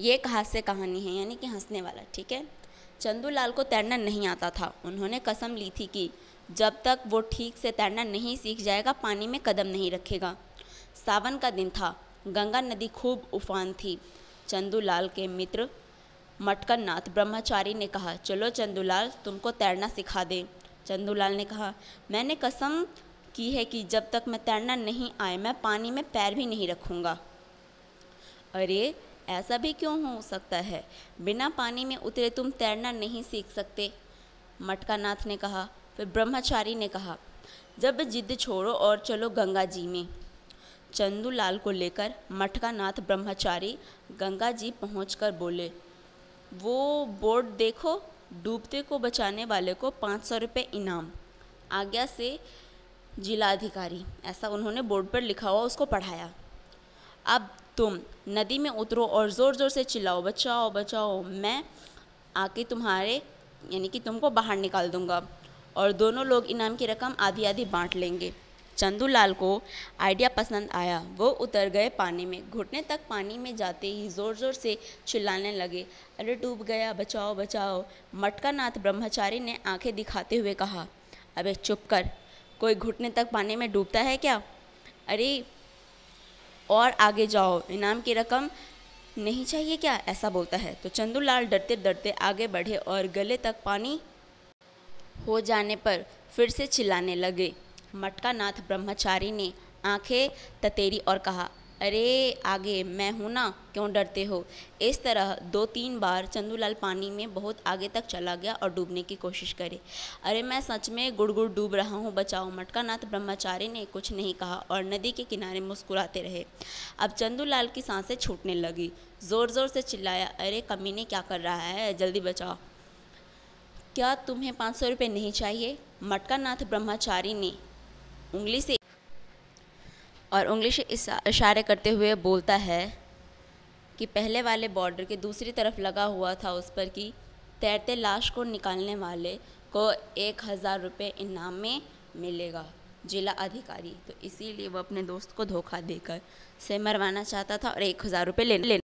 ये एक हास्य कहानी है यानी कि हंसने वाला ठीक है चंदूलाल को तैरना नहीं आता था उन्होंने कसम ली थी कि जब तक वो ठीक से तैरना नहीं सीख जाएगा पानी में कदम नहीं रखेगा सावन का दिन था गंगा नदी खूब उफान थी चंदूलाल के मित्र मटकन नाथ ब्रह्मचारी ने कहा चलो चंदूलाल तुमको तैरना सिखा दे चंदूलाल ने कहा मैंने कसम की है कि जब तक मैं तैरना नहीं आए मैं पानी में पैर भी नहीं रखूँगा अरे ऐसा भी क्यों हो सकता है बिना पानी में उतरे तुम तैरना नहीं सीख सकते मटका नाथ ने कहा फिर ब्रह्मचारी ने कहा जब जिद छोड़ो और चलो गंगा जी में चंदूलाल को लेकर मटका नाथ ब्रह्मचारी गंगा जी पहुँच कर बोले वो बोर्ड देखो डूबते को बचाने वाले को पाँच सौ रुपये इनाम आज्ञा से जिलाधिकारी ऐसा उन्होंने बोर्ड पर लिखा हुआ उसको पढ़ाया अब तुम नदी में उतरो और ज़ोर ज़ोर से चिल्लाओ बचाओ बचाओ मैं आके तुम्हारे यानी कि तुमको बाहर निकाल दूंगा और दोनों लोग इनाम की रकम आधी आधी बांट लेंगे चंदूलाल को आइडिया पसंद आया वो उतर गए पानी में घुटने तक पानी में जाते ही ज़ोर ज़ोर से चिल्लाने लगे अरे डूब गया बचाओ बचाओ मटकानाथ ब्रह्मचारी ने आंखें दिखाते हुए कहा अबे चुप कर कोई घुटने तक पानी में डूबता है क्या अरे और आगे जाओ इनाम की रकम नहीं चाहिए क्या ऐसा बोलता है तो चंदूलाल डरते डरते आगे बढ़े और गले तक पानी हो जाने पर फिर से चिल्लाने लगे मटका नाथ ब्रह्मचारी ने आंखें ततेरी और कहा अरे आगे मैं हूँ ना क्यों डरते हो इस तरह दो तीन बार चंदूलाल पानी में बहुत आगे तक चला गया और डूबने की कोशिश करे अरे मैं सच में गुड़ गुड़ डूब रहा हूँ बचाओ मटकानाथ ब्रह्मचारी ने कुछ नहीं कहा और नदी के किनारे मुस्कुराते रहे अब चंदूलाल की सांसें छूटने लगी ज़ोर ज़ोर से चिल्लाया अरे ने क्या कर रहा है जल्दी बचाओ क्या तुम्हें पाँच सौ रुपये नहीं चाहिए मटकानाथ ब्रह्मचारी ने उंगली से और उंगली इशारे करते हुए बोलता है कि पहले वाले बॉर्डर के दूसरी तरफ लगा हुआ था उस पर कि तैरते लाश को निकालने वाले को एक हज़ार रुपये इनाम में मिलेगा जिला अधिकारी तो इसीलिए वो अपने दोस्त को धोखा देकर से मरवाना चाहता था और एक हज़ार रुपये लेने ले